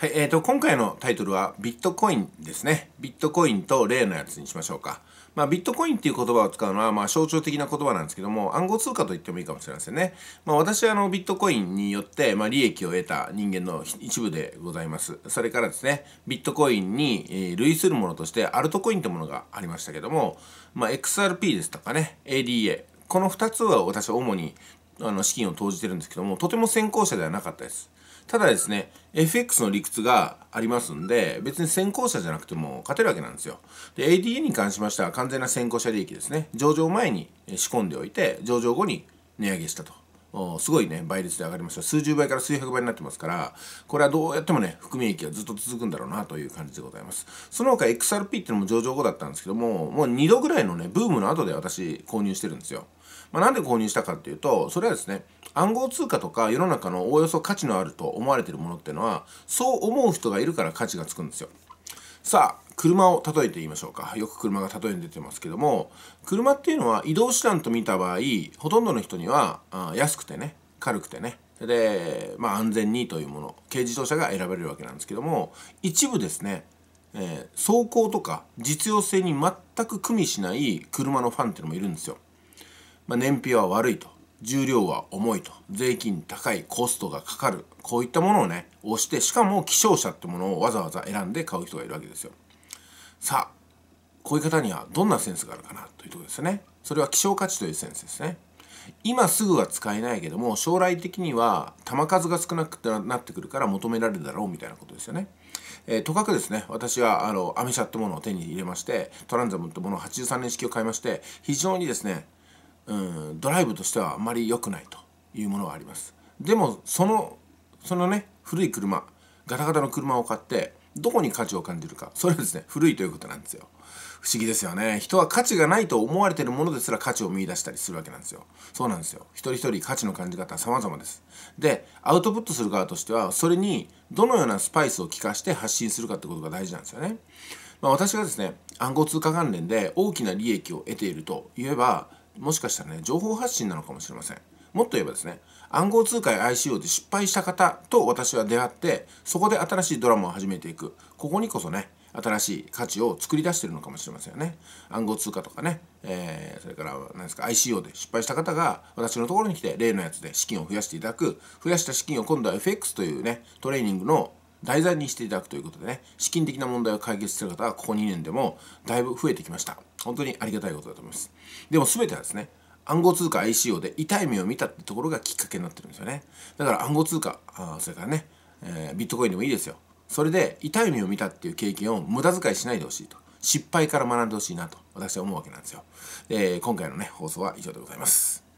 はい、えーと、今回のタイトルはビットコインですね。ビットコインと例のやつにしましょうか。まあ、ビットコインっていう言葉を使うのは、まあ、象徴的な言葉なんですけども、暗号通貨と言ってもいいかもしれませんね。まあ、私はあのビットコインによって、まあ、利益を得た人間の一部でございます。それからですね、ビットコインに類するものとして、アルトコインというものがありましたけども、まあ、XRP ですとかね、ADA。この2つは私は主にあの資金を投じてるんですけども、とても先行者ではなかったです。ただですね FX の理屈がありますんで別に先行者じゃなくても勝てるわけなんですよで ADA に関しましては完全な先行者利益ですね上場前に仕込んでおいて上場後に値上げしたとすごいね倍率で上がりました数十倍から数百倍になってますからこれはどうやってもね含み益がずっと続くんだろうなという感じでございますその他 XRP っていうのも上場後だったんですけどももう2度ぐらいのねブームの後で私購入してるんですよ、まあ、なんで購入したかっていうとそれはですね暗号通貨とか世の中のおおよそ価値のあると思われてるものっていうのはそう思う人がいるから価値がつくんですよさあ車を例えて言いましょうかよく車が例えに出てますけども車っていうのは移動手段と見た場合ほとんどの人にはあ安くてね軽くてねで、まあ、安全にというもの軽自動車が選べるわけなんですけども一部ですね、えー、走行とか実用性に全く組みしない車のファンっていうのもいるんですよ。まあ、燃費は悪いと重量は重いと税金高いコストがかかるこういったものをね押してしかも希少車ってものをわざわざ選んで買う人がいるわけですよさあこういう方にはどんなセンスがあるかなというところですねそれは希少価値というセンスですね今すぐは使えないけども将来的には球数が少なくなってくるから求められるだろうみたいなことですよね。えー、とかくですね私はあのアメ車ってものを手に入れましてトランザムってものを83年式を買いまして非常にですねうんドライブとしてはあまり良くないというものはありますでもそのそのね古い車ガタガタの車を買ってどこに価値を感じるかそれはですね古いということなんですよ不思議ですよね人は価値がないと思われてるものですら価値を見いだしたりするわけなんですよそうなんですよ一人一人価値の感じ方は様々ですでアウトプットする側としてはそれにどのようなスパイスを効かして発信するかってことが大事なんですよねまあ、私がですね暗号通貨関連で大きな利益を得ているといえばもしかしたらね、情報発信なのかもしれません。もっと言えばですね、暗号通貨や ICO で失敗した方と私は出会って、そこで新しいドラマを始めていく。ここにこそね、新しい価値を作り出してるのかもしれませんよね。暗号通貨とかね、えー、それから何ですか ICO で失敗した方が私のところに来て例のやつで資金を増やしていただく、増やした資金を今度は FX というね、トレーニングの題材にしていただくということでね、資金的な問題を解決する方がここ2年でもだいぶ増えてきました。本当にありがたいことだと思います。でも全てはですね、暗号通貨 ICO で痛い目を見たってところがきっかけになってるんですよね。だから暗号通貨、あそれからね、えー、ビットコインでもいいですよ。それで痛い目を見たっていう経験を無駄遣いしないでほしいと。失敗から学んでほしいなと私は思うわけなんですよ。えー、今回のね、放送は以上でございます。